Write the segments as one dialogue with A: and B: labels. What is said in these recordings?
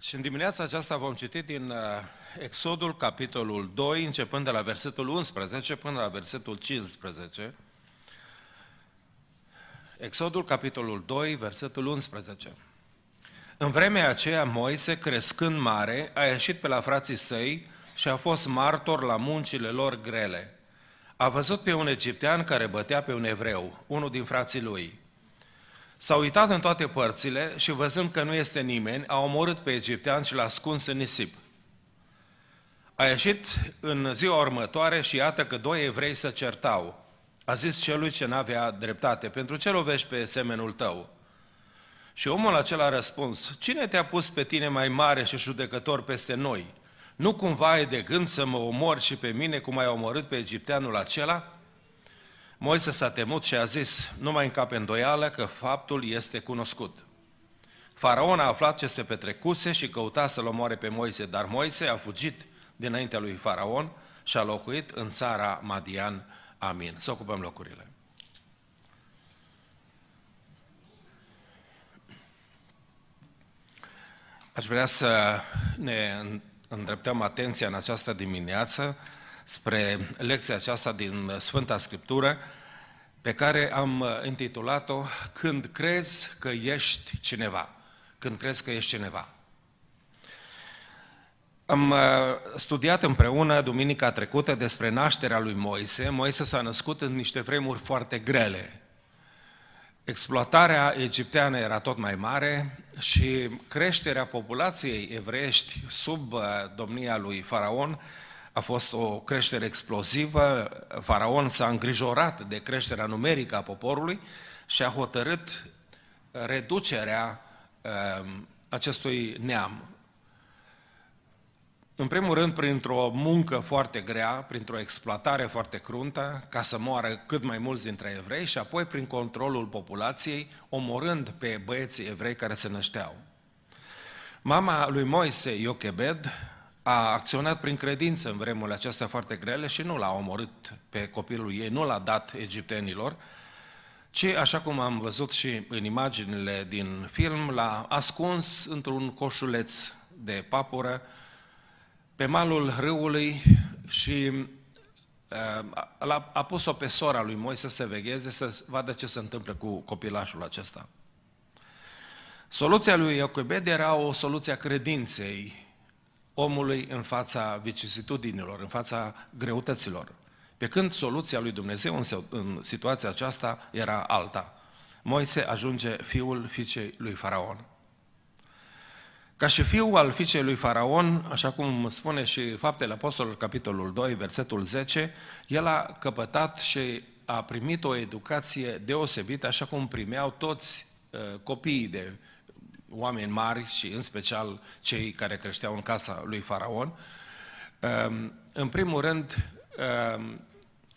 A: Și în dimineața aceasta vom citi din uh, Exodul, capitolul 2, începând de la versetul 11 până la versetul 15. Exodul, capitolul 2, versetul 11. În vremea aceea, Moise, crescând mare, a ieșit pe la frații săi și a fost martor la muncile lor grele. A văzut pe un egiptean care bătea pe un evreu, unul din frații lui – S-au uitat în toate părțile și văzând că nu este nimeni, au omorât pe egiptean și l-a ascuns în nisip. A ieșit în ziua următoare și iată că doi evrei se certau. A zis celui ce n-avea dreptate, pentru ce lovești pe semenul tău? Și omul acela a răspuns, cine te-a pus pe tine mai mare și judecător peste noi? Nu cumva ai de gând să mă omori și pe mine cum ai omorât pe egipteanul acela?' Moise s-a temut și a zis, nu mai încape îndoială că faptul este cunoscut. Faraon a aflat ce se petrecuse și căuta să-l omoare pe Moise, dar Moise a fugit dinaintea lui Faraon și a locuit în țara Madian. Amin. Să ocupăm locurile. Aș vrea să ne îndreptăm atenția în această dimineață spre lecția aceasta din Sfânta Scriptură, pe care am intitulat-o Când crezi că ești cineva. Când crezi că ești cineva. Am uh, studiat împreună duminica trecută despre nașterea lui Moise. Moise s-a născut în niște vremuri foarte grele. Exploatarea egipteană era tot mai mare și creșterea populației evreiești sub uh, domnia lui Faraon a fost o creștere explozivă, faraon s-a îngrijorat de creșterea numerică a poporului și a hotărât reducerea ehm, acestui neam. În primul rând, printr-o muncă foarte grea, printr-o exploatare foarte cruntă, ca să moară cât mai mulți dintre evrei și apoi prin controlul populației, omorând pe băieții evrei care se nășteau. Mama lui Moise, Iochebed, a acționat prin credință în vremurile acestea foarte grele și nu l-a omorât pe copilul ei, nu l-a dat egiptenilor, ci, așa cum am văzut și în imaginile din film, l-a ascuns într-un coșuleț de papură pe malul râului și eh, a, a pus-o pe sora lui Moise să se vegheze, să vadă ce se întâmplă cu copilașul acesta. Soluția lui Iocubed era o soluție a credinței omului în fața vicisitudinilor, în fața greutăților. Pe când soluția lui Dumnezeu în, situația aceasta era alta. Moise ajunge fiul fiicei lui Faraon. Ca și fiul al fiicei lui Faraon, așa cum spune și Faptele apostolului, capitolul 2, versetul 10, el a căpătat și a primit o educație deosebită, așa cum primeau toți uh, copiii de oameni mari și în special cei care creșteau în casa lui Faraon. Ehm, în primul rând, ehm,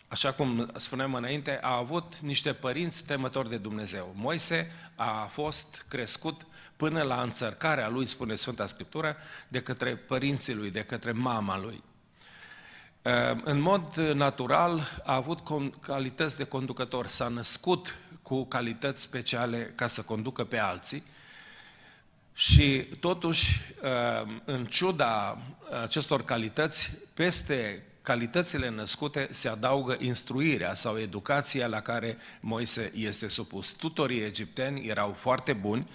A: așa cum spuneam înainte, a avut niște părinți temători de Dumnezeu. Moise a fost crescut până la înțărcarea lui, spune Sfânta Scriptură, de către părinții lui, de către mama lui. Ehm, în mod natural a avut calități de conducător, s-a născut cu calități speciale ca să conducă pe alții, și totuși, uh, în ciuda acestor calități, peste calitățile născute se adaugă instruirea sau educația la care Moise este supus. Tutorii egipteni erau foarte buni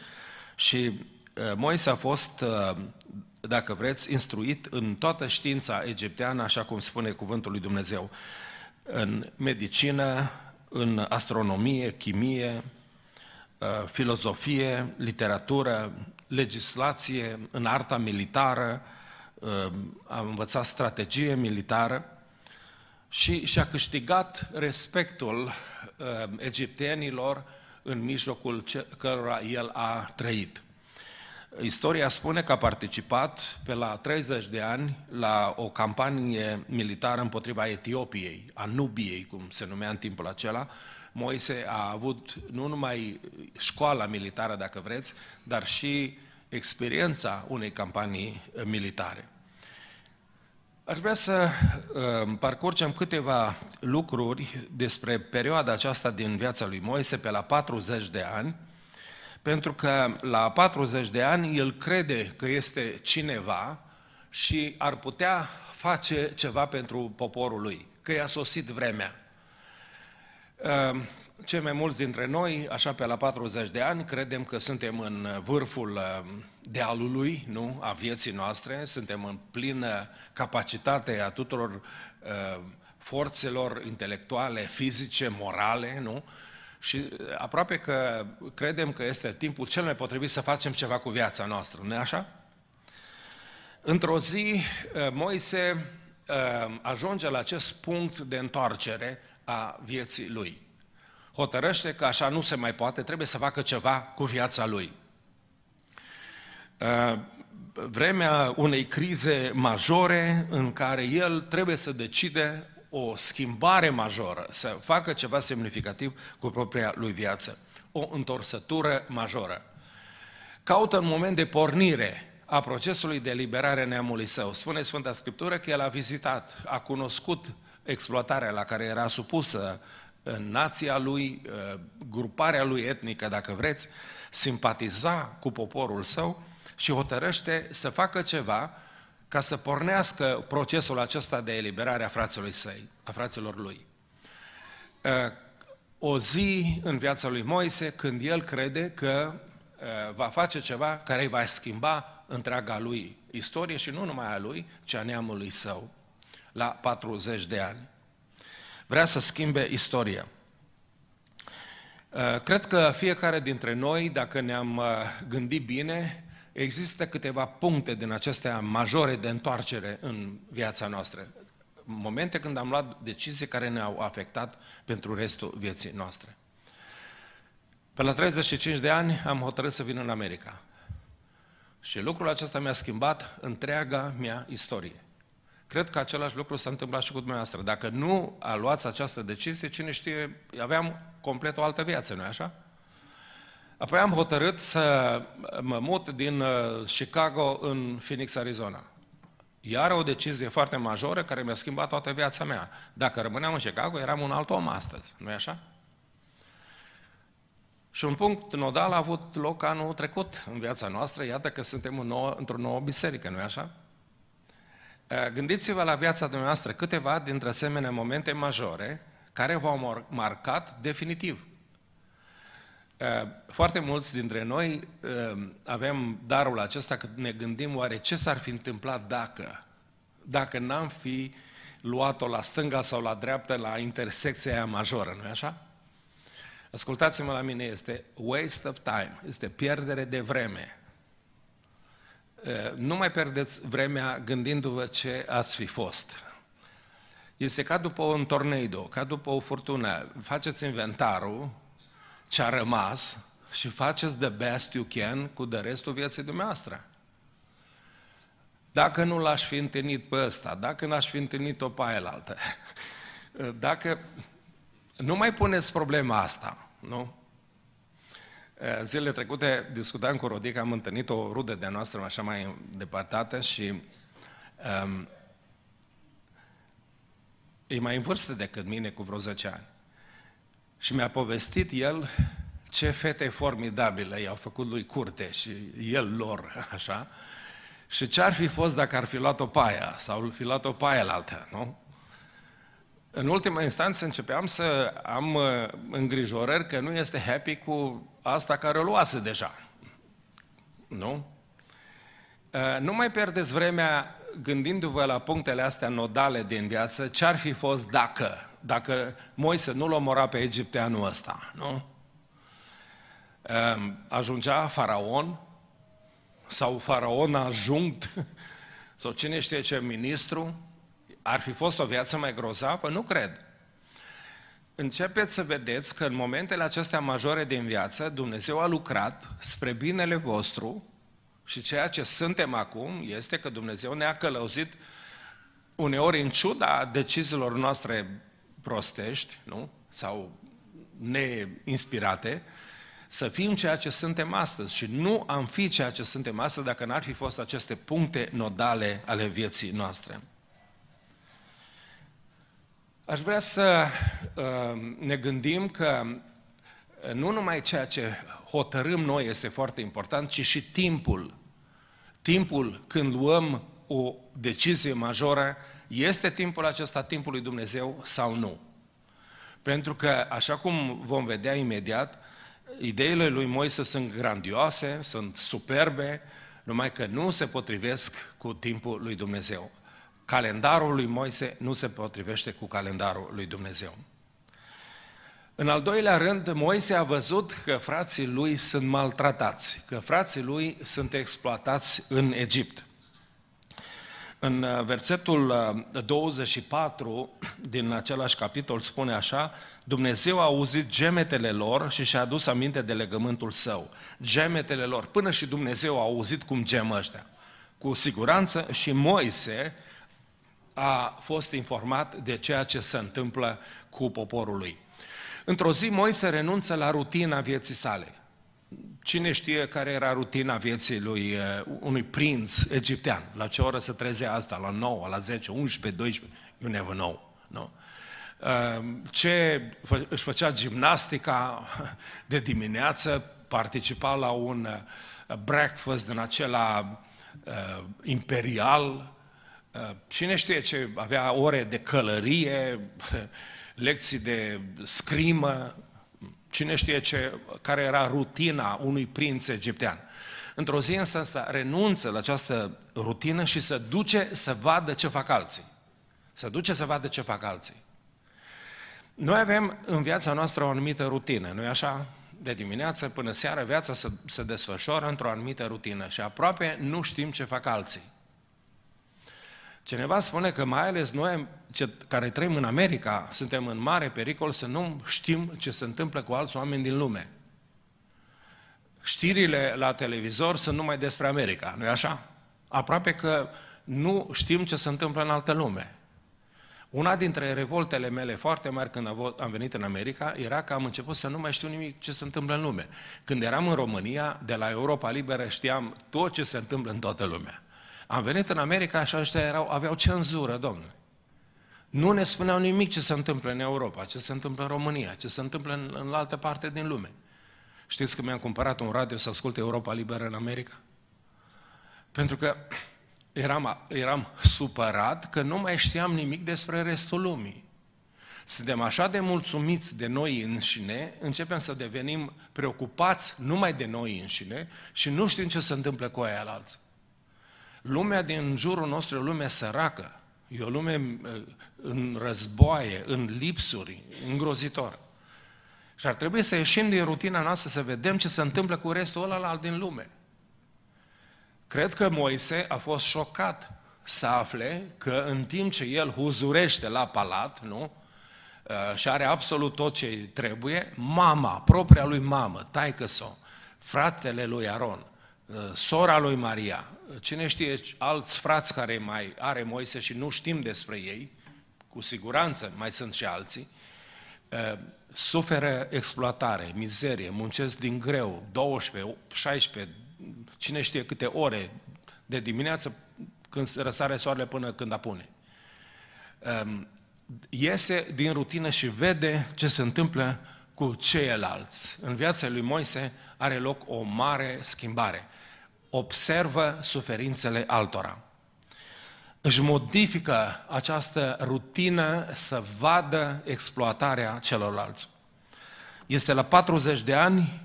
A: și uh, Moise a fost, uh, dacă vreți, instruit în toată știința egipteană, așa cum spune cuvântul lui Dumnezeu, în medicină, în astronomie, chimie, Uh, filozofie, literatură, legislație, în arta militară, uh, a învățat strategie militară și și-a câștigat respectul uh, egiptenilor în mijlocul cărora el a trăit. Istoria spune că a participat pe la 30 de ani la o campanie militară împotriva Etiopiei, a Nubiei, cum se numea în timpul acela, Moise a avut nu numai școala militară, dacă vreți, dar și experiența unei campanii uh, militare. Aș vrea să uh, parcurgem câteva lucruri despre perioada aceasta din viața lui Moise, pe la 40 de ani, pentru că la 40 de ani el crede că este cineva și ar putea face ceva pentru poporul lui, că i-a sosit vremea. Ehm, cei mai mulți dintre noi, așa pe la 40 de ani, credem că suntem în vârful ehm, dealului, nu, a vieții noastre, suntem în plină capacitate a tuturor ehm, forțelor intelectuale, fizice, morale, nu? Și eh, aproape că credem că este timpul cel mai potrivit să facem ceva cu viața noastră, nu așa? Într-o zi, eh, Moise ajunge la acest punct de întoarcere a vieții lui. Hotărăște că așa nu se mai poate, trebuie să facă ceva cu viața lui. Uh, vremea unei crize majore în care el trebuie să decide o schimbare majoră, să facă ceva semnificativ cu propria lui viață, o întorsătură majoră. Caută un moment de pornire a procesului de liberare neamului său. Spune Sfânta Scriptură că el a vizitat, a cunoscut exploatarea la care era supusă uh, nația lui, uh, gruparea lui etnică, dacă vreți, simpatiza cu poporul său și hotărăște să facă ceva ca să pornească procesul acesta de eliberare a fraților săi, a fraților lui. Uh, o zi în viața lui Moise, când el crede că va face ceva care îi va schimba întreaga lui istorie și nu numai a lui, ci a neamului său la 40 de ani. Vrea să schimbe istoria. Uh, cred că fiecare dintre noi, dacă ne-am uh, gândit bine, există câteva puncte din acestea majore de întoarcere în viața noastră. Momente când am luat decizii care ne-au afectat pentru restul vieții noastre. Pe la 35 de ani am hotărât să vin în America. Și lucrul acesta mi-a schimbat întreaga mea istorie. Cred că același lucru s-a întâmplat și cu dumneavoastră. Dacă nu a luați această decizie, cine știe, aveam complet o altă viață, nu așa? Apoi am hotărât să mă mut din uh, Chicago în Phoenix, Arizona. Iar o decizie foarte majoră care mi-a schimbat toată viața mea. Dacă rămâneam în Chicago, eram un alt om astăzi, nu e așa? Și un punct nodal a avut loc anul trecut în viața noastră, iată că suntem într-o nouă biserică, nu e așa? Eh, gândiți-vă la viața dumneavoastră câteva dintre asemenea momente majore care v-au marcat definitiv. Eh, foarte mulți dintre noi eh, avem darul acesta că ne gândim oare ce s-ar fi întâmplat dacă, dacă n-am fi luat-o la stânga sau la dreapta la intersecția aia majoră, nu-i așa? Ascultați-mă la mine, este waste of time, este pierdere de vreme. Eh, nu mai pierdeți vremea gândindu-vă ce ați fi fost. Este ca după un tornado, ca după o furtună. Faceți inventarul ce a rămas și faceți the best you can cu de restul vieții dumneavoastră. Dacă nu l-aș fi întâlnit pe ăsta, dacă n-aș fi întâlnit-o pe aia altă, dacă... Nu mai puneți problema asta, nu? Eh, zilele trecute discutam cu Rodica, am întâlnit o rudă de-a noastră așa mai departată și um, e mai în vârstă decât mine cu vreo 10 ani. Și mi-a povestit el ce fete formidabile i-au făcut lui curte și el lor, așa, și ce ar fi fost dacă ar fi luat-o paia sau fi luat-o paia la altă, nu? În ultima instanță începeam să am uh, îngrijorări că nu este happy cu asta care o luase deja. Nu? Uh, nu mai pierdeți vremea gândindu-vă la punctele astea nodale din viață, ce ar fi fost dacă, dacă Moise nu-l omora pe egipteanul ăsta, nu? Uh, ajungea faraon sau faraon ajunct sau cine știe ce ministru, ar fi fost o viață mai grozavă? Nu cred. Începeți să vedeți că în momentele acestea majore din viață, Dumnezeu a lucrat spre binele vostru și ceea ce suntem acum este că Dumnezeu ne-a călăuzit uneori în ciuda deciziilor noastre prostești, nu? Sau neinspirate, să fim ceea ce suntem astăzi și nu am fi ceea ce suntem astăzi dacă n-ar fi fost aceste puncte nodale ale vieții noastre. Aș vrea să uh, ne gândim că uh, nu numai ceea ce hotărâm noi este foarte important, ci și timpul. Timpul când luăm o decizie majoră, este timpul acesta timpul lui Dumnezeu sau nu? Pentru că, așa cum vom vedea imediat, ideile lui Moise sunt grandioase, sunt superbe, numai că nu se potrivesc cu timpul lui Dumnezeu calendarul lui Moise nu se potrivește cu calendarul lui Dumnezeu. În al doilea rând, Moise a văzut că frații lui sunt maltratați, că frații lui sunt exploatați în Egipt. În uh, versetul 24 uh, din același capitol spune așa, Dumnezeu a auzit gemetele lor și și-a adus aminte de legământul său. Gemetele lor, până și Dumnezeu a auzit cum gemă ăștia. Cu siguranță și Moise a fost informat de ceea ce se întâmplă cu poporul lui. Într-o zi Moise renunță la rutina vieții sale. Cine știe care era rutina vieții lui uh, unui prinț egiptean? La ce oră se trezea asta? La 9, la 10, 11, 12? You never know. No? Uh, ce își făcea gimnastica de dimineață, participa la un uh, breakfast din acela imperial, Uh, cine știe ce avea ore de călărie, lecții de scrimă, cine știe ce, care era rutina unui prinț egiptean. Într-o zi însă asta renunță la această rutină și se duce să vadă ce fac alții. Se duce să vadă ce fac alții. Noi avem în viața noastră o anumită rutină, nu-i așa? De dimineață până seară viața se, se desfășoară într-o anumită rutină și aproape nu știm ce fac alții. Cineva spune că mai ales noi care trăim în America suntem în mare pericol să nu știm ce se întâmplă cu alți oameni din lume. Știrile la televizor sunt numai despre America, nu-i așa? Aproape că nu știm ce se întâmplă în altă lume. Una dintre revoltele mele foarte mari când am venit în America era că am început să nu mai știu nimic ce se întâmplă în lume. Când eram în România, de la Europa Liberă știam tot ce se întâmplă în toată lumea. Am venit în America și ăștia erau, aveau cenzură, domnule. Nu ne spuneau nimic ce se întâmplă în Europa, ce se întâmplă în România, ce se întâmplă în, în altă parte din lume. Știți că mi-am cumpărat un radio să ascult Europa Liberă în America? Pentru că eram, eram supărat că nu mai știam nimic despre restul lumii. Suntem așa de mulțumiți de noi înșine, începem să devenim preocupați numai de noi înșine și nu știm ce se întâmplă cu aia alții. Lumea din jurul nostru e o lume săracă, e o lume eh, în războaie, în lipsuri, îngrozitor. Și ar trebui să ieșim din rutina noastră, să vedem ce se întâmplă cu restul ăla din lume. Cred că Moise a fost șocat să afle că în timp ce el huzurește la palat, nu? Eh, și are absolut tot ce trebuie, mama, propria lui mamă, taică -so, fratele lui Aron, eh, sora lui Maria, cine știe alți frați care mai are Moise și nu știm despre ei, cu siguranță mai sunt și alții, uh, suferă exploatare, mizerie, muncesc din greu, 12, 16, cine știe câte ore de dimineață când răsare soarele până când apune. Um, iese din rutină și vede ce se întâmplă cu ceilalți. În viața lui Moise are loc o mare schimbare observă suferințele altora. Își modifică această rutină să vadă exploatarea celorlalți. Este la 40 de ani,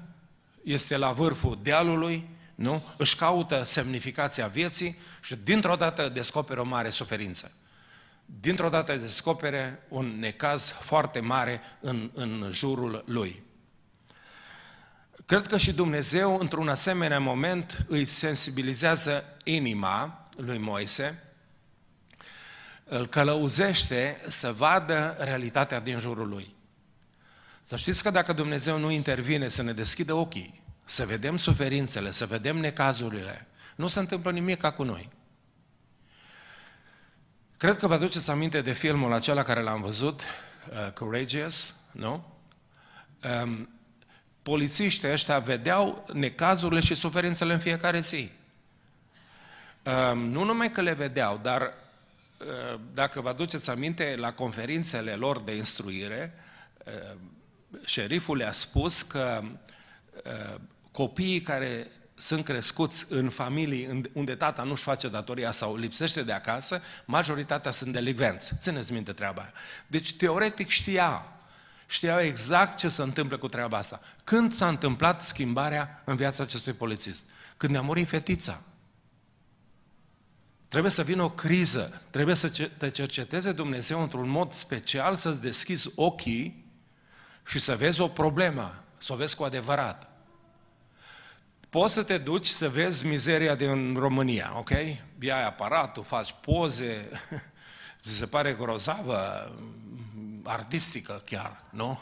A: este la vârful dealului, nu? Își caută semnificația vieții și dintr-o dată descoperă o mare suferință. Dintr-o dată descopere un necaz foarte mare în, în jurul lui. Cred că și Dumnezeu, într-un asemenea moment, îi sensibilizează inima lui Moise, îl călăuzește să vadă realitatea din jurul lui. Să știți că dacă Dumnezeu nu intervine să ne deschidă ochii, să vedem suferințele, să vedem necazurile, nu se întâmplă nimic ca cu noi. Cred că vă aduceți aminte de filmul acela care l-am văzut, uh, Courageous, nu? Um, polițiștii ăștia vedeau necazurile și suferințele în fiecare zi. Ehm, nu numai că le vedeau, dar ehm, dacă vă aduceți aminte, la conferințele lor de instruire, ehm, șeriful le-a spus că copiii care sunt crescuți în familii unde tata nu-și face datoria sau lipsește de acasă, majoritatea sunt delicvenți. Țineți minte treaba aia. Deci, teoretic știa știau exact ce se întâmplă cu treaba asta. Când s-a întâmplat schimbarea în viața acestui polițist? Când ne-a murit fetița. Trebuie să vină o criză, trebuie să te cerceteze Dumnezeu într-un mod special, să-ți deschizi ochii și să vezi o problemă, să o vezi cu adevărat. Poți să te duci să vezi mizeria din România, ok? Iai aparatul, faci poze, se pare grozavă, artistică chiar, nu?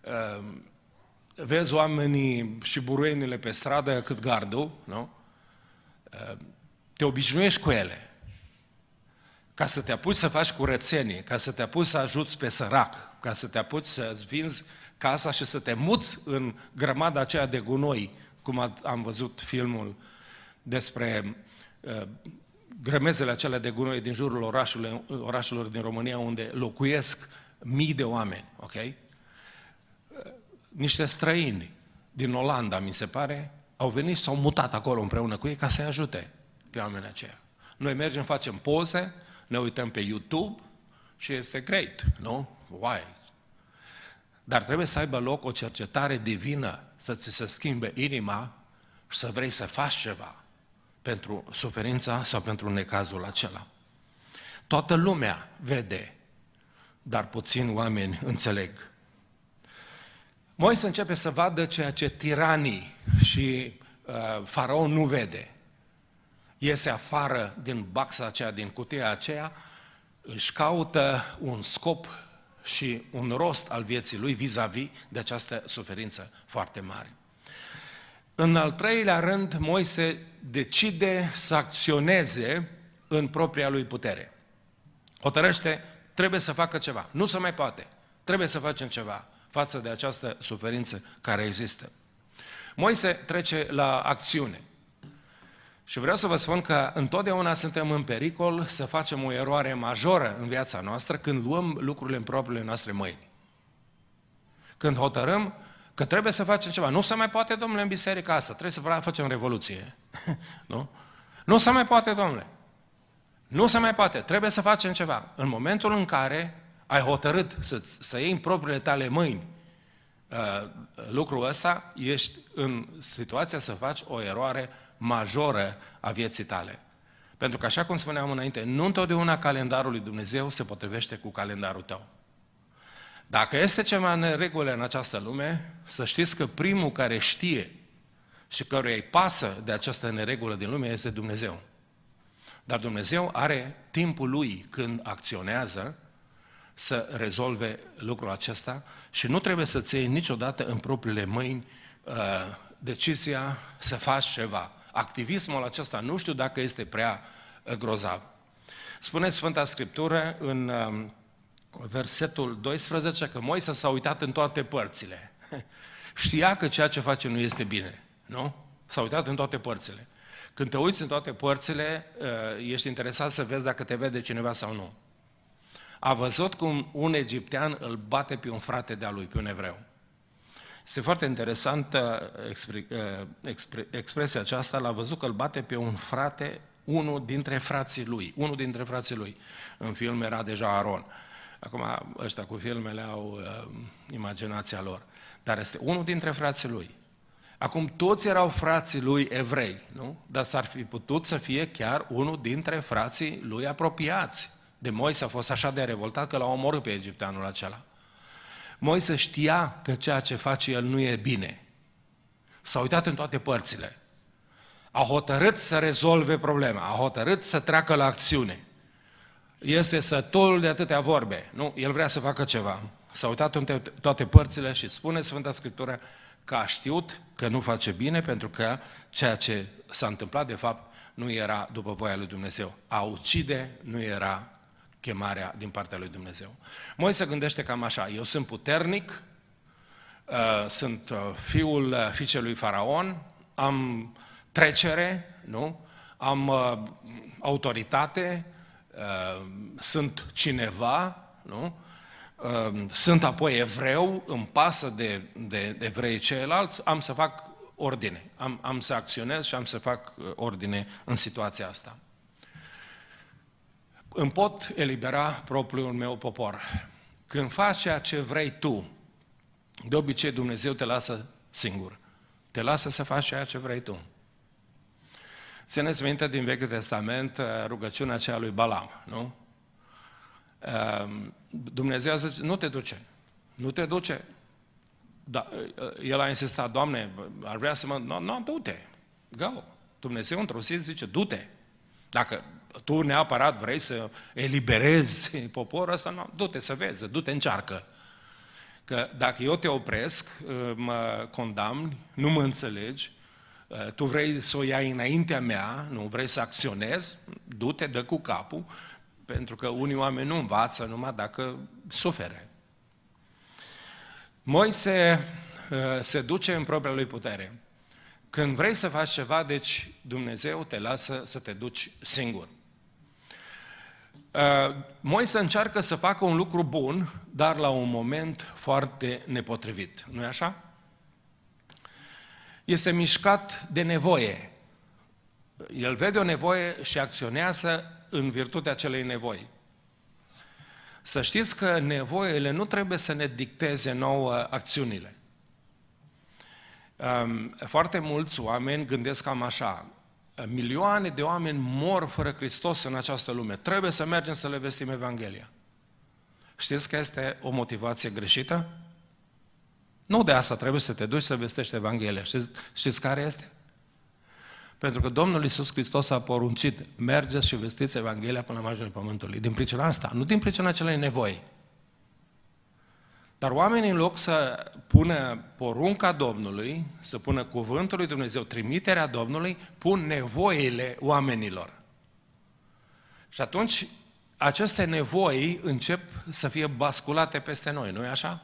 A: Ehm, vezi oamenii și buruienile pe stradă cât gardul, nu? Ehm, te obișnuiești cu ele. Ca să te apuci să faci curățenie, ca să te apuci să ajuți pe sărac, ca să te apuci să vinzi casa și să te muți în grămada aceea de gunoi, cum am văzut filmul despre ehm, grămezele acelea de gunoi din jurul orașului, orașelor din România unde locuiesc mii de oameni, ok? Eh, niște străini din Olanda, mi se pare, au venit, s-au mutat acolo împreună cu ei ca să-i ajute pe oamenii aceia. Noi mergem, facem poze, ne uităm pe YouTube și este great, nu? Why? Dar trebuie să aibă loc o cercetare divină, să ți se schimbe inima și să vrei să faci ceva pentru suferința sau pentru necazul acela. Toată lumea vede, dar puțin oameni înțeleg. Moise începe să vadă ceea ce tiranii și uh, faraon nu vede. Iese afară din baxa aceea, din cutia aceea, își caută un scop și un rost al vieții lui vis-a-vis de această suferință foarte mare. În al treilea rând, Moise decide să acționeze în propria lui putere. Hotărăște, trebuie să facă ceva. Nu se mai poate. Trebuie să facem ceva față de această suferință care există. Moise trece la acțiune. Și vreau să vă spun că întotdeauna suntem în pericol să facem o eroare majoră în viața noastră când luăm lucrurile în propriile noastre mâini. Când hotărâm că trebuie să facem ceva. Nu se mai poate, domnule, în biserica asta, trebuie să facem revoluție. nu? Nu se mai poate, domnule. Nu se mai poate, trebuie să facem ceva. În momentul în care ai hotărât să, să iei în propriile tale mâini uh, lucrul ăsta, ești în situația să faci o eroare majoră a vieții tale. Pentru că, așa cum spuneam înainte, nu întotdeauna calendarul lui Dumnezeu se potrivește cu calendarul tău. Dacă este ceva în regulă în această lume, să știți că primul care știe și căruia îi pasă de această neregulă din lume este Dumnezeu. Dar Dumnezeu are timpul lui când acționează să rezolve lucrul acesta și nu trebuie să-ți iei niciodată în propriile mâini uh, decizia să faci ceva. Activismul acesta nu știu dacă este prea grozav. Spune Sfânta Scriptură în uh, versetul 12 că Moise s-a uitat în toate părțile. Știa că ceea ce face nu este bine, nu? S-a uitat în toate părțile. Când te uiți în toate părțile, uh, ești interesat să vezi dacă te vede cineva sau nu. A văzut cum un egiptean îl bate pe un frate de-a lui, pe un evreu. Este foarte interesantă uh, uh, expresia aceasta, l-a văzut că îl bate pe un frate, unul dintre frații lui, unul dintre frații lui. În film era deja Aron. Uh, Acum, ăștia cu filmele au uh, imaginația lor. Dar este unul dintre frații lui. Acum, toți erau frații lui evrei, nu? Dar s-ar fi putut să fie chiar unul dintre frații lui apropiați. De Moise a fost așa de revoltat că l-au omorât pe egipteanul acela. Moise știa că ceea ce face el nu e bine. S-a uitat în toate părțile. A hotărât să rezolve problema, a hotărât să treacă la acțiune este sătul de atâtea vorbe. Nu, el vrea să facă ceva. S-a uitat în toate părțile și spune Sfânta Scriptură că a știut că nu face bine pentru că ceea ce s-a întâmplat, de fapt, nu era după voia lui Dumnezeu. A ucide nu era chemarea din partea lui Dumnezeu. Moise gândește cam așa, eu sunt puternic, uh, sunt uh, fiul uh, fiicelui lui Faraon, am trecere, nu? am autoritate, Ehm, sunt cineva, nu? Ehm, sunt apoi evreu, îmi pasă de, de, de evrei ceilalți, am să fac ordine, am, am să acționez și am să fac uh, ordine în situația asta. Îmi pot elibera propriul meu popor. Când faci ceea ce vrei tu, de obicei Dumnezeu te lasă singur. Te lasă să faci ceea ce vrei tu. Țineți minte din Vechiul Testament uh, rugăciunea aceea lui Balam, nu? Um, Dumnezeu zis, nu te duce, nu te duce. Da, uh, uh, el a insistat, Doamne, ar vrea să mă... Nu, no, no, du-te, go. Dumnezeu într-o zi zice, du-te. Dacă tu neapărat vrei să eliberezi poporul ăsta, nu, du-te să vezi, du-te, încearcă. Că dacă eu te opresc, mă condamni, nu mă înțelegi, Eh, tu vrei să o iai înaintea mea, nu vrei să acționezi, du-te, dă cu capul, pentru că unii oameni nu învață numai dacă sufere. Moise eh, se duce în propria lui putere. Când vrei să faci ceva, deci Dumnezeu te lasă să te duci singur. Eh, Moise încearcă să facă un lucru bun, dar la un moment foarte nepotrivit. nu e așa? este mișcat de nevoie. El vede o nevoie și acționează în virtutea acelei nevoi. Să știți că nevoile nu trebuie să ne dicteze nouă acțiunile. Foarte mulți oameni gândesc cam așa. Milioane de oameni mor fără Hristos în această lume. Trebuie să mergem să le vestim Evanghelia. Știți că este o motivație greșită? Nu de asta trebuie să te duci să vestești Evanghelia. Știți, știți care este? Pentru că Domnul Iisus Hristos a poruncit, mergeți și vestiți Evanghelia până la marginea pământului. Din pricina asta, nu din pricina acelei nevoi. Dar oamenii în loc să pună porunca Domnului, să pună cuvântul lui Dumnezeu, trimiterea Domnului, pun nevoile oamenilor. Și atunci aceste nevoi încep să fie basculate peste noi, nu-i așa?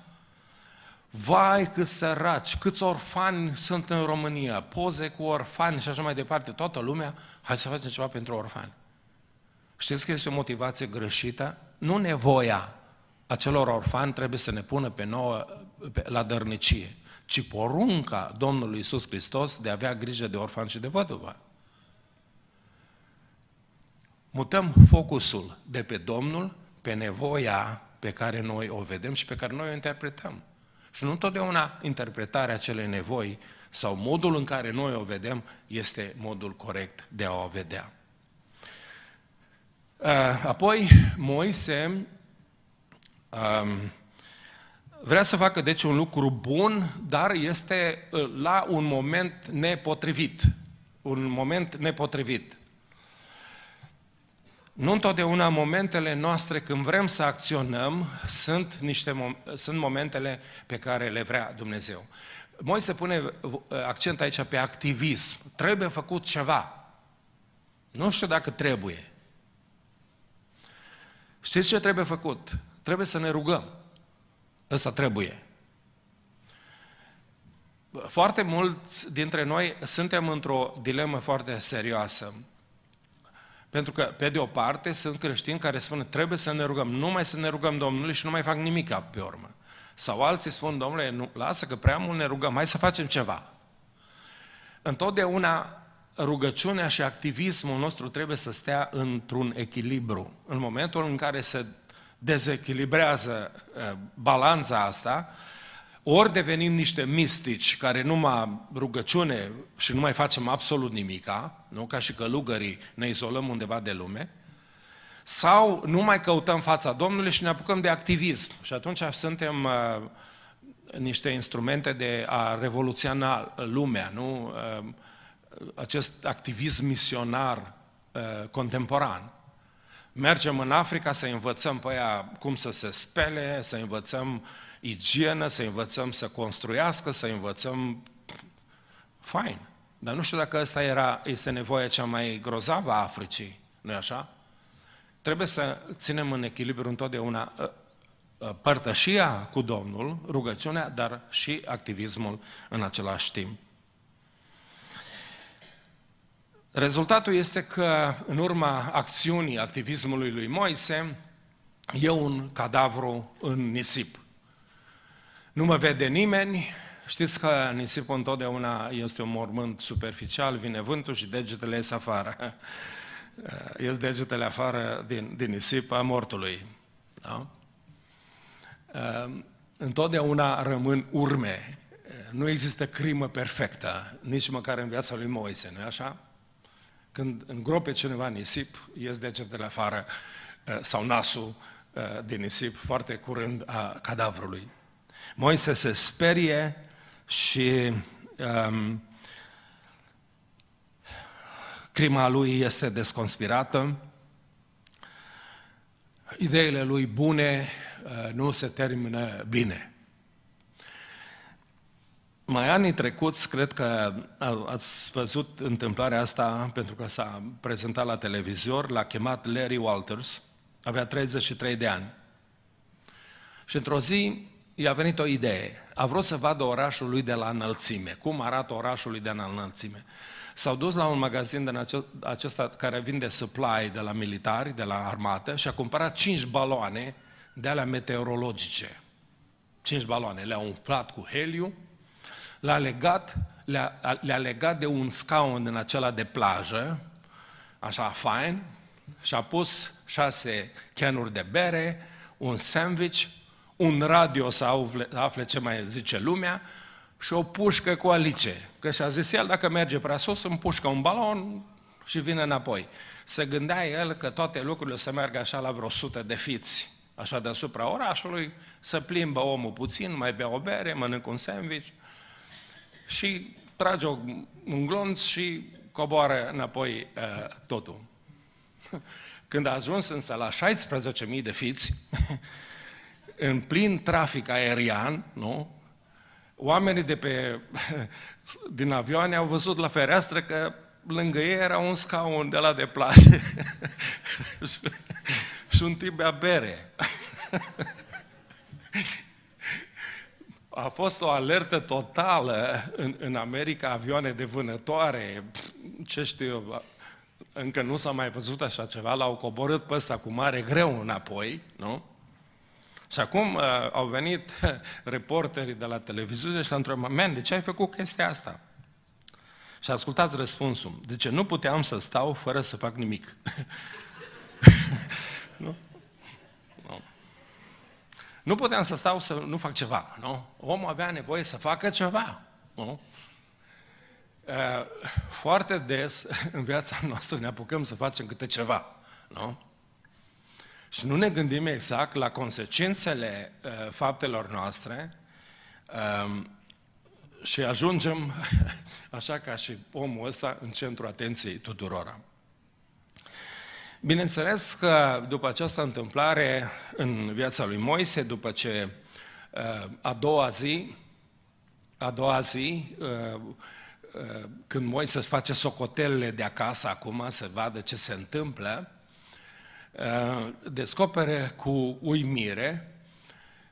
A: Vai cât săraci, câți orfani sunt în România, poze cu orfani și așa mai departe, toată lumea, hai să facem ceva pentru orfani. Știți că este o motivație greșită? Nu nevoia acelor orfani trebuie să ne pună pe nouă pe, la dărnicie, ci porunca Domnului Isus Hristos de a avea grijă de orfani și de văduvă. Mutăm focusul de pe Domnul, pe nevoia pe care noi o vedem și pe care noi o interpretăm. Și nu întotdeauna interpretarea acelei nevoi sau modul în care noi o vedem este modul corect de a o vedea. Uh, apoi, Moise um, vrea să facă deci un lucru bun, dar este uh, la un moment nepotrivit. Un moment nepotrivit. Nu întotdeauna momentele noastre când vrem să acționăm sunt, niște, sunt momentele pe care le vrea Dumnezeu. Moi se pune accent aici pe activism. Trebuie făcut ceva. Nu știu dacă trebuie. Știți ce trebuie făcut? Trebuie să ne rugăm. Ăsta trebuie. Foarte mulți dintre noi suntem într-o dilemă foarte serioasă. Pentru că, pe de o parte, sunt creștini care spun trebuie să ne rugăm, numai să ne rugăm Domnului și nu mai fac nimic pe urmă. Sau alții spun, domnule, nu, lasă că prea mult ne rugăm, hai să facem ceva. Întotdeauna rugăciunea și activismul nostru trebuie să stea într-un echilibru. În momentul în care se dezechilibrează uh, balanța asta, uh, ori devenim niște mistici care numai rugăciune și nu mai facem absolut nimica, nu? ca și călugării ne izolăm undeva de lume, sau nu mai căutăm fața Domnului și ne apucăm de activism. Și atunci suntem uh, niște instrumente de a revoluționa lumea, nu? Uh, acest activism misionar uh, contemporan. Mergem în Africa să învățăm pe aia cum să se spele, să învățăm uh, igienă, să învățăm să construiască, să învățăm... Fain. Dar nu știu dacă asta era, este nevoia cea mai grozavă a Africii, nu-i așa? Trebuie să ținem în echilibru întotdeauna ă, ă, părtășia cu Domnul, rugăciunea, dar și activismul în același timp. Rezultatul este că, în urma acțiunii activismului lui Moise, e un cadavru în nisip. Nu mă vede nimeni, știți că nisipul întotdeauna este un mormânt superficial, vine vântul și degetele ies afară. Ies degetele afară din, din nisip a mortului. Da? Ehm, întotdeauna rămân urme. Nu există crimă perfectă, nici măcar în viața lui Moise, nu așa? Când îngrope cineva nisip, ies degetele afară eh, sau nasul eh, din nisip foarte curând a cadavrului. Moise se sperie și um, crima lui este desconspirată, ideile lui bune uh, nu se termină bine. Mai anii trecuți, cred că ați văzut întâmplarea asta pentru că s-a prezentat la televizor, l-a chemat Larry Walters, avea 33 de ani. Și într-o zi i-a venit o idee. A vrut să vadă orașul lui de la înălțime. Cum arată orașul lui de la înălțime. S-au dus la un magazin din acesta care vinde supply de la militari, de la armată, și a cumpărat cinci baloane de alea meteorologice. Cinci baloane. Le-a umflat cu heliu, le-a legat, le-a, le legat de un scaun din acela de plajă, așa fain, și a pus șase canuri de bere, un sandwich un radio să afle, ce mai zice lumea și o pușcă cu alice. Că și-a zis el, dacă merge prea sus, îmi pușcă un balon și vine înapoi. Se gândea el că toate lucrurile să meargă așa la vreo sută de fiți, așa deasupra orașului, să plimbă omul puțin, mai bea o bere, mănâncă un sandwich și trage un glonț și coboară înapoi uh, totul. Când a ajuns însă la 16.000 de fiți, în plin trafic aerian, nu? Oamenii de pe, din avioane au văzut la fereastră că lângă ei era un scaun de la de plajă și un tip bea bere. A fost o alertă totală în, în America, avioane de vânătoare, ce știu eu, încă nu s-a mai văzut așa ceva, l-au coborât pe ăsta cu mare greu înapoi, nu? Și acum uh, au venit reporterii de la televiziune și l-au întrebat, man, de ce ai făcut chestia asta? Și ascultați răspunsul. ce nu puteam să stau fără să fac nimic. nu? nu? Nu puteam să stau să nu fac ceva, nu? Omul avea nevoie să facă ceva, nu? Uh, foarte des în viața noastră ne apucăm să facem câte ceva, nu? și nu ne gândim exact la consecințele uh, faptelor noastre um, și ajungem, așa ca și omul ăsta, în centrul atenției tuturora. Bineînțeles că după această întâmplare în viața lui Moise, după ce uh, a doua zi, a doua zi, uh, uh când Moise face socotelele de acasă acum, să vadă ce se întâmplă, Uh, descopere cu uimire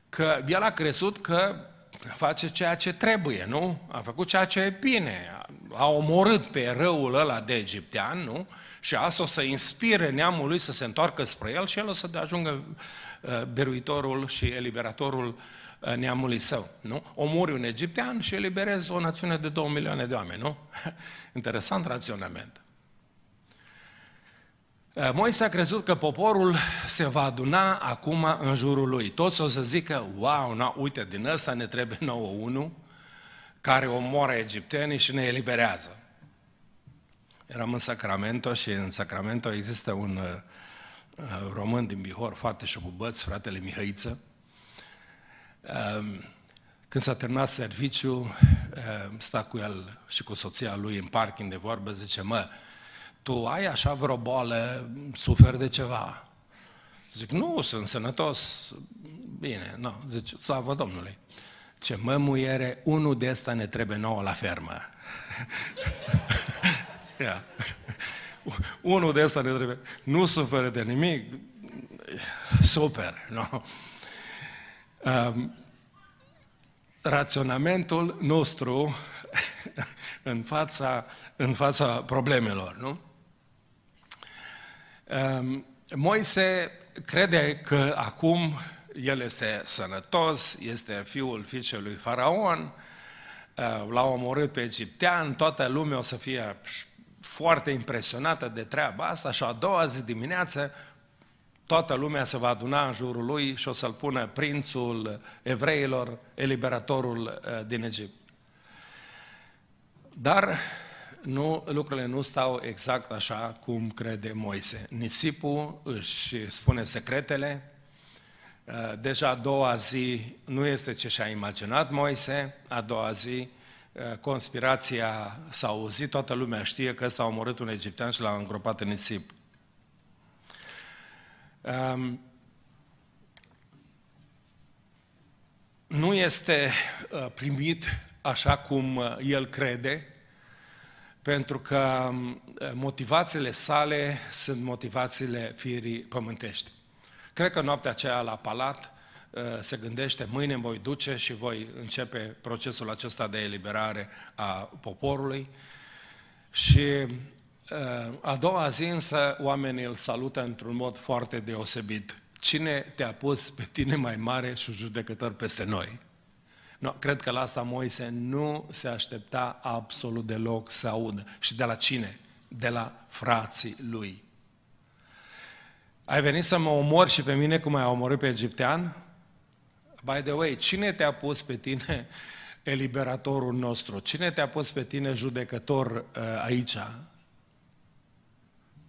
A: că el a crezut că face ceea ce trebuie, nu? A făcut ceea ce e bine, a omorât pe răul ăla de egiptean, nu? Și asta o să inspire neamul lui să se întoarcă spre el și el o să ajungă uh, beruitorul și eliberatorul uh, neamului său, nu? Omori un egiptean și eliberezi o națiune de două milioane de oameni, nu? Interesant raționament. Eh, Moise a crezut că poporul se va aduna acum în jurul lui. Toți o să zică, wow, na, uite, din ăsta ne trebuie nouă unul care omoară egiptenii și ne eliberează. Eram în Sacramento și în Sacramento există un uh, român din Bihor, foarte șububăț, fratele Mihăiță. Uh, când s-a terminat serviciu, uh, sta cu el și cu soția lui în parking de vorbă, zice, mă, uh, tu ai așa vreo boală, suferi de ceva? Zic, nu, sunt sănătos. Bine, nu. zic, slavă Domnului. Ce mă muiere, unul de ăsta ne trebuie nouă la fermă. Ia. Unul de ăsta ne trebuie. Nu suferă de nimic. Super, nu? Um, raționamentul nostru în fața, în fața problemelor, nu? Ehm, Moise crede că acum el este sănătos, este fiul fiicelui faraon, ehm, l-au omorât pe egiptean, toată lumea o să fie foarte impresionată de treaba asta și a doua zi dimineață toată lumea se va aduna în jurul lui și o să-l pună prințul evreilor, eliberatorul ehm, din Egipt. Dar nu, lucrurile nu stau exact așa cum crede Moise. Nisipul își spune secretele, uh, deja a doua zi nu este ce și-a imaginat Moise, a doua zi uh, conspirația s-a auzit, toată lumea știe că ăsta a omorât un egiptean și l-a îngropat în nisip. Um, nu este uh, primit așa cum el crede, pentru că motivațiile sale sunt motivațiile firii pământești. Cred că noaptea aceea la palat uh, se gândește, mâine voi duce și voi începe procesul acesta de eliberare a poporului. Și uh, a doua zi însă oamenii îl salută într-un mod foarte deosebit. Cine te-a pus pe tine mai mare și judecător peste noi? No, cred că la asta Moise nu se aștepta absolut deloc să audă. Și de la cine? De la frații lui. Ai venit să mă omori și pe mine cum ai omorât pe egiptean? By the way, cine te-a pus pe tine eliberatorul nostru? Cine te-a pus pe tine judecător uh, aici?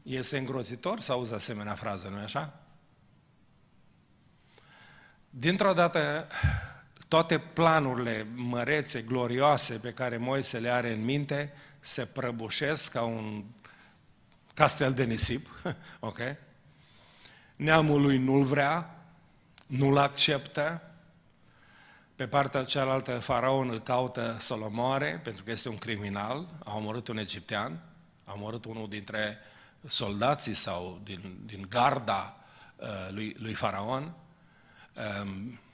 A: Este îngrozitor să auzi asemenea frază, nu-i așa? Dintr-o dată, toate planurile mărețe, glorioase pe care Moise le are în minte, se prăbușesc ca un castel de nisip, ok? Neamul lui nu-l vrea, nu-l acceptă, pe partea cealaltă faraon îl caută să-l omoare, pentru că este un criminal, a omorât un egiptean, a omorât unul dintre soldații sau din, din garda uh, lui, lui faraon, uh,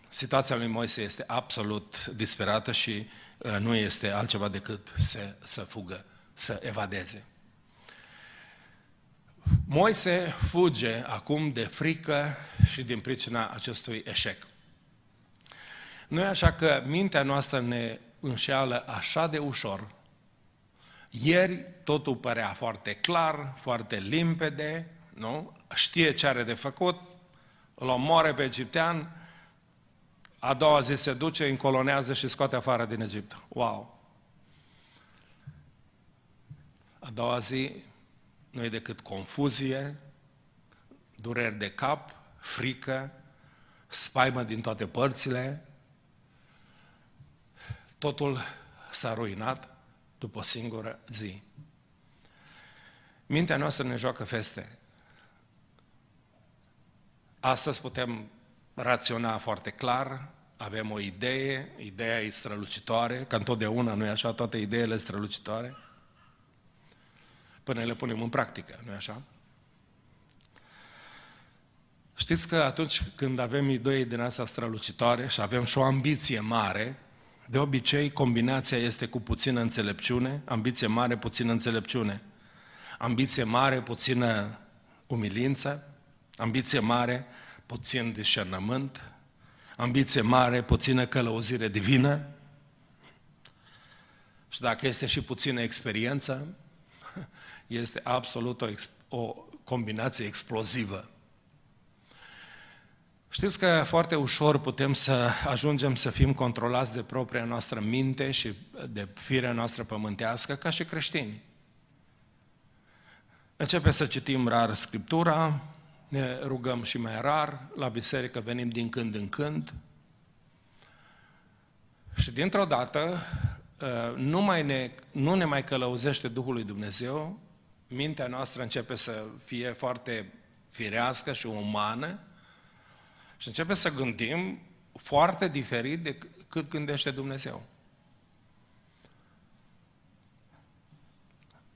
A: Situația lui Moise este absolut disperată și uh, nu este altceva decât să, să fugă, să evadeze. Moise fuge acum de frică și din pricina acestui eșec. Nu e așa că mintea noastră ne înșeală așa de ușor. Ieri totul părea foarte clar, foarte limpede, nu? Știe ce are de făcut, îl omoare pe egiptean, a doua zi se duce, încolonează și scoate afară din Egipt. Wow! A doua zi nu e decât confuzie, dureri de cap, frică, spaimă din toate părțile. Totul s-a ruinat după o singură zi. Mintea noastră ne joacă feste. Astăzi putem raționa foarte clar, avem o idee, ideea e strălucitoare, ca întotdeauna, nu-i așa, toate ideile strălucitoare, până le punem în practică, nu-i așa? Știți că atunci când avem idei din asta strălucitoare și avem și o ambiție mare, de obicei combinația este cu puțină înțelepciune, ambiție mare, puțină înțelepciune, ambiție mare, puțină umilință, ambiție mare, puțin discernământ, ambiție mare, puțină călăuzire divină și dacă este și puțină experiență, este absolut o, o combinație explozivă. Știți că foarte ușor putem să ajungem să fim controlați de propria noastră minte și de firea noastră pământească ca și creștini. Începe să citim rar Scriptura, ne rugăm și mai rar, la biserică venim din când în când. Și dintr-o dată ă, nu, mai ne, nu ne mai călăuzește Duhul lui Dumnezeu, mintea noastră începe să fie foarte firească și umană și începe să gândim foarte diferit de cât gândește Dumnezeu.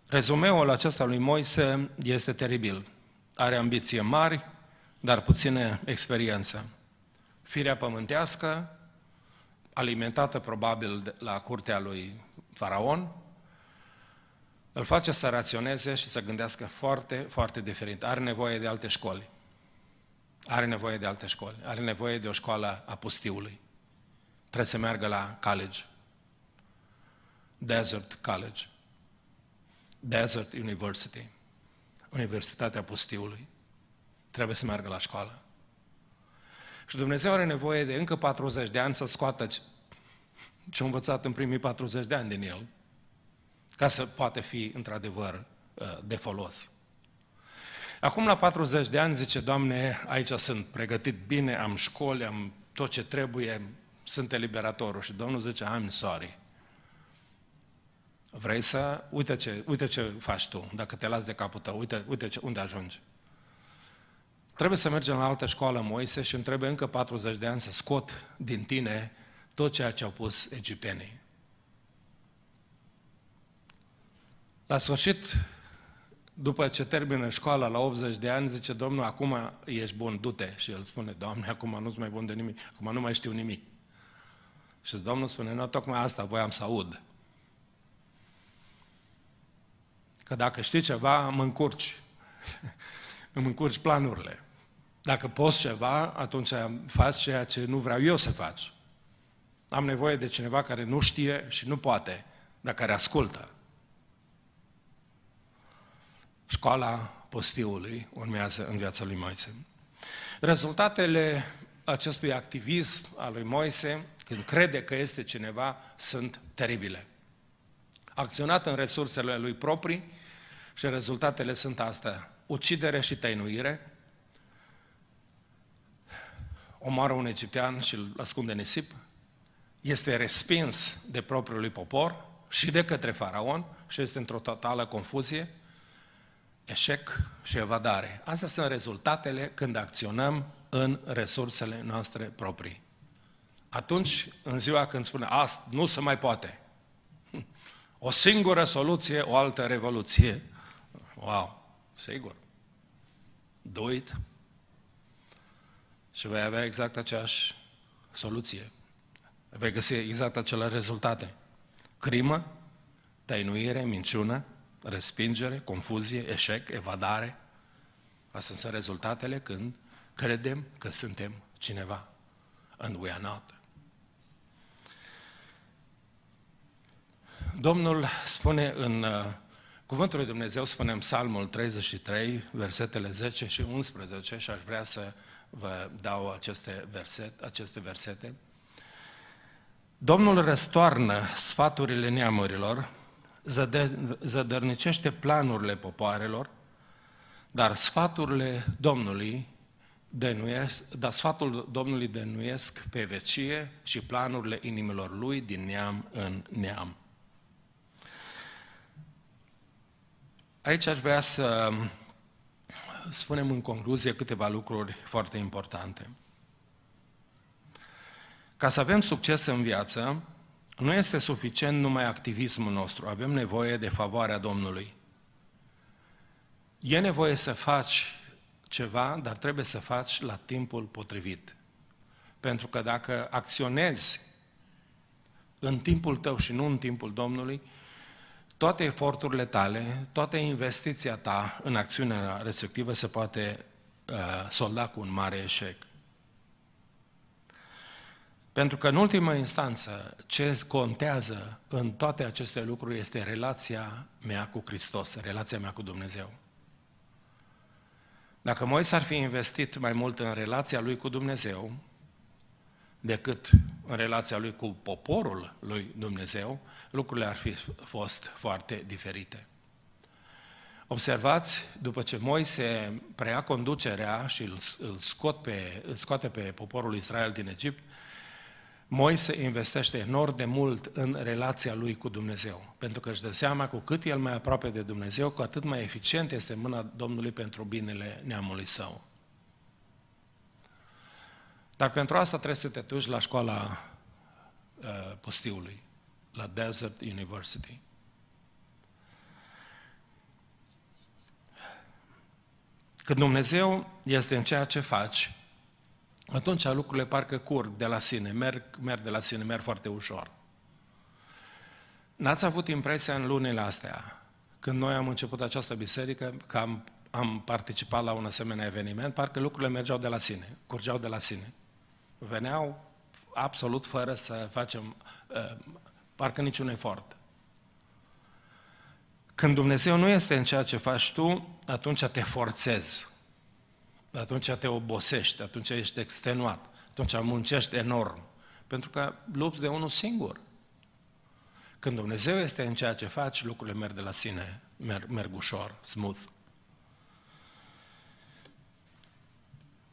A: Rezumeul acesta lui Moise este teribil are ambiție mari, dar puține experiență. Firea pământească, alimentată probabil la curtea lui Faraon, îl face să raționeze și să gândească foarte, foarte diferit. Are nevoie de alte școli. Are nevoie de alte școli. Are nevoie de o școală a pustiului. Trebuie să meargă la college. Desert College. Desert University. Universitatea Pustiului. Trebuie să meargă la școală. Și Dumnezeu are nevoie de încă 40 de ani să scoată ce a învățat în primii 40 de ani din el, ca să poate fi într-adevăr uh, de folos. Acum la 40 de ani zice, Doamne, aici sunt pregătit bine, am școli, am tot ce trebuie, sunt eliberatorul. Și Domnul zice, I'm sorry, Vrei să... Uite ce, uite ce faci tu dacă te las de capul tău, uite, uite ce, unde ajungi. Trebuie să mergem la altă școală, Moise, și îmi trebuie încă 40 de ani să scot din tine tot ceea ce au pus egiptenii. La sfârșit, după ce termină școala la 80 de ani, zice, Domnul, acum ești bun, du-te. Și el spune, Doamne, acum nu-ți mai bun de nimic, acum nu mai știu nimic. Și Domnul spune, nu, tocmai asta voiam să aud. Că dacă știi ceva, mă încurci. Îmi încurci planurile. Dacă poți ceva, atunci faci ceea ce nu vreau eu să faci. Am nevoie de cineva care nu știe și nu poate, dar care ascultă. Școala postiului urmează în viața lui Moise. Rezultatele acestui activism al lui Moise, când crede că este cineva, sunt teribile. Acționat în resursele lui proprii, și rezultatele sunt astea. Ucidere și tăinuire, omoară un egiptean și îl ascunde nisip, este respins de propriul lui popor și de către faraon și este într-o totală confuzie, eșec și evadare. Astea sunt rezultatele când acționăm în resursele noastre proprii. Atunci, în ziua când spune, asta nu se mai poate, o singură soluție, o altă revoluție, Wow, sigur. Do it. Și vei avea exact aceeași soluție. Vei găsi exact acele rezultate. Crimă, tăinuire, minciună, respingere, confuzie, eșec, evadare. Astea sunt rezultatele când credem că suntem cineva. And we are not. Domnul spune în uh, Cuvântul lui Dumnezeu spune în Psalmul 33, versetele 10 și 11 și aș vrea să vă dau aceste, verset, aceste versete. Domnul răstoarnă sfaturile neamurilor, zădărnicește planurile popoarelor, dar sfaturile Domnului denuiesc, dar sfatul Domnului denuiesc pe vecie și planurile inimilor lui din neam în neam. Aici aș vrea să spunem în concluzie câteva lucruri foarte importante. Ca să avem succes în viață, nu este suficient numai activismul nostru, avem nevoie de favoarea Domnului. E nevoie să faci ceva, dar trebuie să faci la timpul potrivit. Pentru că dacă acționezi în timpul tău și nu în timpul Domnului, toate eforturile tale, toată investiția ta în acțiunea respectivă se poate uh, solda cu un mare eșec. Pentru că, în ultimă instanță, ce contează în toate aceste lucruri este relația mea cu Hristos, relația mea cu Dumnezeu. Dacă Moise ar fi investit mai mult în relația lui cu Dumnezeu, decât în relația lui cu poporul lui Dumnezeu, lucrurile ar fi fost foarte diferite. Observați, după ce Moise preia conducerea și îl, scot pe, îl scoate pe poporul Israel din Egipt, Moise investește enorm de mult în relația lui cu Dumnezeu, pentru că își dă seama cu cât el mai aproape de Dumnezeu, cu atât mai eficient este mâna Domnului pentru binele neamului său. Dar pentru asta trebuie să te duci la școala uh, postiului, la Desert University. Când Dumnezeu este în ceea ce faci, atunci lucrurile parcă curg de la sine, merg, merg de la sine, merg foarte ușor. N-ați avut impresia în lunile astea, când noi am început această biserică, că am, am participat la un asemenea eveniment, parcă lucrurile mergeau de la sine, curgeau de la sine veneau absolut fără să facem uh, parcă niciun efort. Când Dumnezeu nu este în ceea ce faci tu, atunci te forțezi, atunci te obosești, atunci ești extenuat, atunci muncești enorm, pentru că lupți de unul singur. Când Dumnezeu este în ceea ce faci, lucrurile merg de la sine, merg, merg ușor, smooth.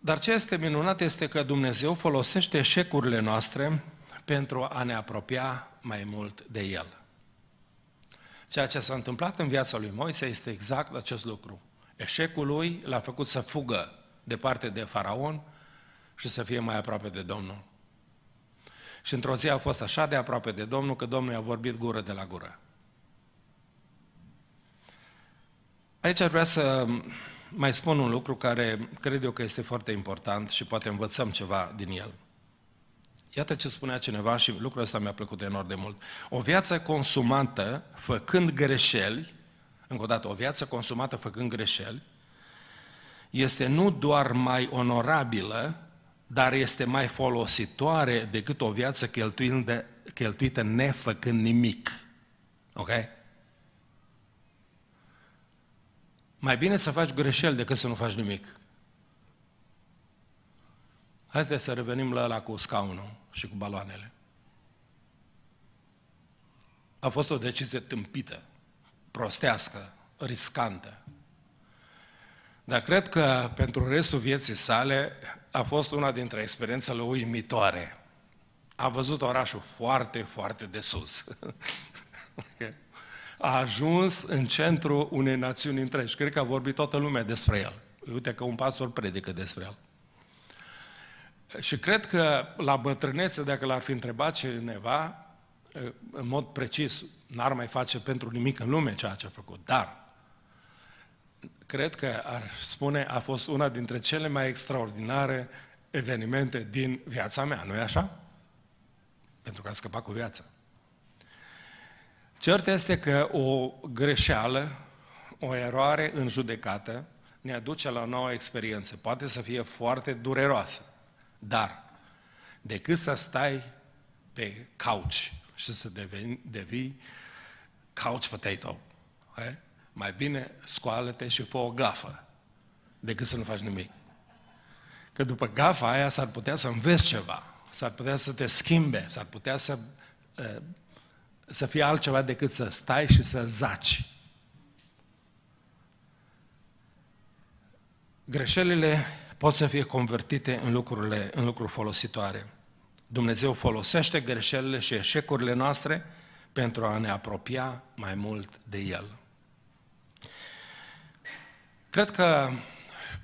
A: Dar ce este minunat este că Dumnezeu folosește eșecurile noastre pentru a ne apropia mai mult de El. Ceea ce s-a întâmplat în viața lui Moise este exact acest lucru. Eșecul lui l-a făcut să fugă departe de faraon și să fie mai aproape de Domnul. Și într-o zi a fost așa de aproape de Domnul că Domnul i-a vorbit gură de la gură. Aici ar vrea să mai spun un lucru care cred eu că este foarte important și poate învățăm ceva din el. Iată ce spunea cineva și lucrul ăsta mi-a plăcut enorm de mult. O viață consumată făcând greșeli, încă o dată, o viață consumată făcând greșeli, este nu doar mai onorabilă, dar este mai folositoare decât o viață cheltuită, cheltuită nefăcând nimic. Okay? Mai bine să faci greșel decât să nu faci nimic. Haideți să revenim la ăla cu scaunul și cu baloanele. A fost o decizie tâmpită, prostească, riscantă. Dar cred că pentru restul vieții sale a fost una dintre experiențele uimitoare. A văzut orașul foarte, foarte de sus. okay a ajuns în centru unei națiuni întregi. Cred că a vorbit toată lumea despre el. Uite că un pastor predică despre el. Și cred că la bătrânețe, dacă l-ar fi întrebat cineva, eh, în mod precis, n-ar mai face pentru nimic în lume ceea ce a făcut, dar cred că ar spune a fost una dintre cele mai extraordinare evenimente din viața mea, nu-i așa? Pentru că a scăpat cu viața. Cert este că o greșeală, o eroare în judecată ne aduce la o nouă experiență. Poate să fie foarte dureroasă, dar decât să stai pe couch și să deveni, devii couch potato, mai bine scoală-te și fă o gafă decât să nu faci nimic. Că după gafa aia s-ar putea să înveți ceva, s-ar putea să te schimbe, s-ar putea să să fie altceva decât să stai și să zaci. Greșelile pot să fie convertite în, lucrurile, în lucruri folositoare. Dumnezeu folosește greșelile și eșecurile noastre pentru a ne apropia mai mult de El. Cred că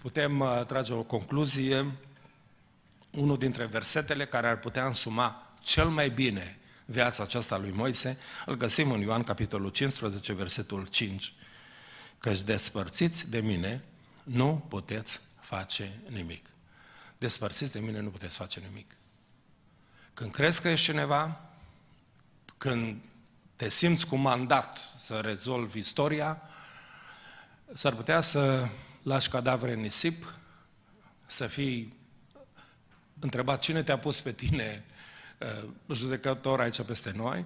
A: putem uh, trage o concluzie. Unul dintre versetele care ar putea însuma cel mai bine viața aceasta lui Moise, îl găsim în Ioan capitolul 15, versetul 5. Căci despărțiți de mine nu puteți face nimic. Despărțiți de mine nu puteți face nimic. Când crezi că ești cineva, când te simți cu mandat să rezolvi istoria, s-ar putea să lași cadavre în nisip, să fii întrebat cine te-a pus pe tine Ă, judecător aici peste noi,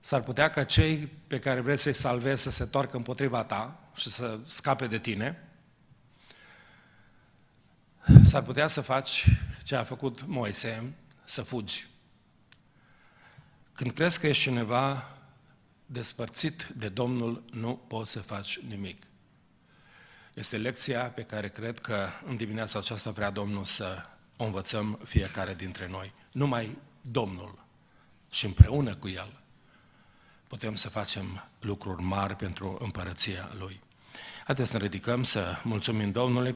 A: s-ar putea ca cei pe care vreți să-i salvezi să se toarcă împotriva ta și să scape de tine, s-ar putea să faci ce a făcut Moise, să fugi. Când crezi că ești cineva despărțit de Domnul, nu poți să faci nimic. Este lecția pe care cred că în dimineața aceasta vrea Domnul să o învățăm fiecare dintre noi numai Domnul și împreună cu El putem să facem lucruri mari pentru împărăția Lui. Haideți să ne ridicăm, să mulțumim Domnului.